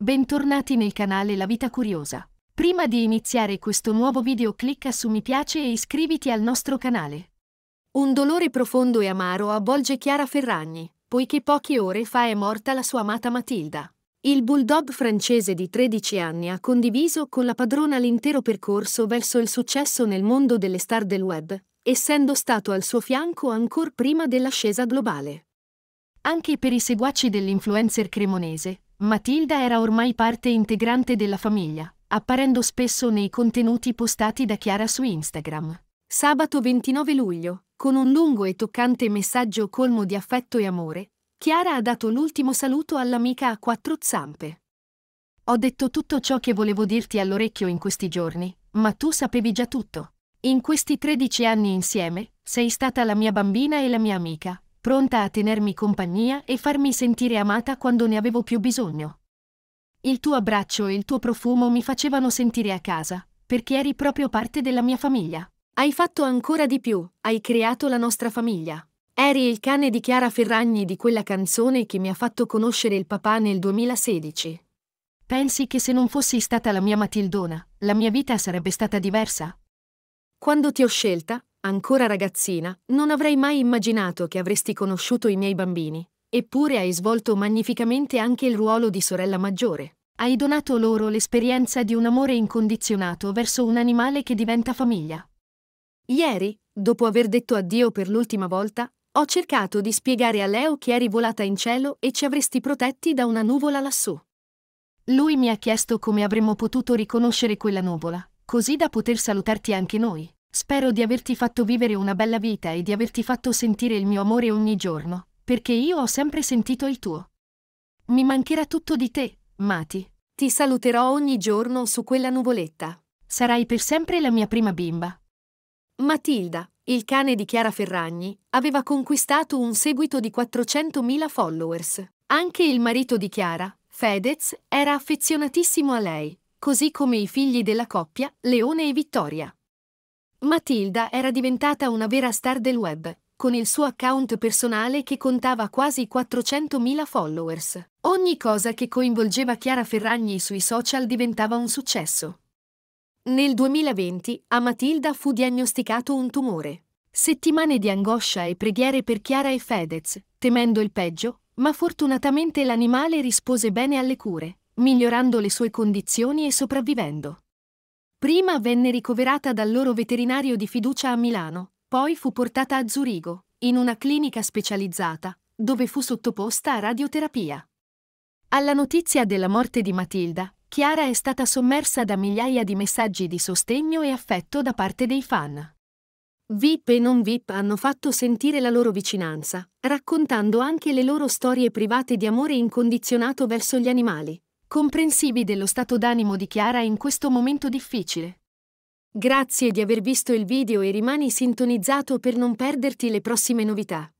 Bentornati nel canale La Vita Curiosa. Prima di iniziare questo nuovo video clicca su mi piace e iscriviti al nostro canale. Un dolore profondo e amaro avvolge Chiara Ferragni, poiché poche ore fa è morta la sua amata Matilda. Il bulldog francese di 13 anni ha condiviso con la padrona l'intero percorso verso il successo nel mondo delle star del web, essendo stato al suo fianco ancor prima dell'ascesa globale. Anche per i seguaci dell'influencer cremonese, Matilda era ormai parte integrante della famiglia, apparendo spesso nei contenuti postati da Chiara su Instagram. Sabato 29 luglio, con un lungo e toccante messaggio colmo di affetto e amore, Chiara ha dato l'ultimo saluto all'amica a quattro zampe. Ho detto tutto ciò che volevo dirti all'orecchio in questi giorni, ma tu sapevi già tutto. In questi 13 anni insieme, sei stata la mia bambina e la mia amica, pronta a tenermi compagnia e farmi sentire amata quando ne avevo più bisogno. Il tuo abbraccio e il tuo profumo mi facevano sentire a casa, perché eri proprio parte della mia famiglia. Hai fatto ancora di più, hai creato la nostra famiglia. Eri il cane di Chiara Ferragni di quella canzone che mi ha fatto conoscere il papà nel 2016. Pensi che se non fossi stata la mia Matildona, la mia vita sarebbe stata diversa? Quando ti ho scelta, Ancora ragazzina, non avrei mai immaginato che avresti conosciuto i miei bambini, eppure hai svolto magnificamente anche il ruolo di sorella maggiore. Hai donato loro l'esperienza di un amore incondizionato verso un animale che diventa famiglia. Ieri, dopo aver detto addio per l'ultima volta, ho cercato di spiegare a Leo che eri volata in cielo e ci avresti protetti da una nuvola lassù. Lui mi ha chiesto come avremmo potuto riconoscere quella nuvola, così da poter salutarti anche noi. Spero di averti fatto vivere una bella vita e di averti fatto sentire il mio amore ogni giorno, perché io ho sempre sentito il tuo. Mi mancherà tutto di te, Mati. Ti saluterò ogni giorno su quella nuvoletta. Sarai per sempre la mia prima bimba. Matilda, il cane di Chiara Ferragni, aveva conquistato un seguito di 400.000 followers. Anche il marito di Chiara, Fedez, era affezionatissimo a lei, così come i figli della coppia, Leone e Vittoria. Matilda era diventata una vera star del web, con il suo account personale che contava quasi 400.000 followers. Ogni cosa che coinvolgeva Chiara Ferragni sui social diventava un successo. Nel 2020 a Matilda fu diagnosticato un tumore. Settimane di angoscia e preghiere per Chiara e Fedez, temendo il peggio, ma fortunatamente l'animale rispose bene alle cure, migliorando le sue condizioni e sopravvivendo. Prima venne ricoverata dal loro veterinario di fiducia a Milano, poi fu portata a Zurigo, in una clinica specializzata, dove fu sottoposta a radioterapia. Alla notizia della morte di Matilda, Chiara è stata sommersa da migliaia di messaggi di sostegno e affetto da parte dei fan. VIP e non VIP hanno fatto sentire la loro vicinanza, raccontando anche le loro storie private di amore incondizionato verso gli animali, comprensivi dello stato d'animo di Chiara in questo momento difficile. Grazie di aver visto il video e rimani sintonizzato per non perderti le prossime novità.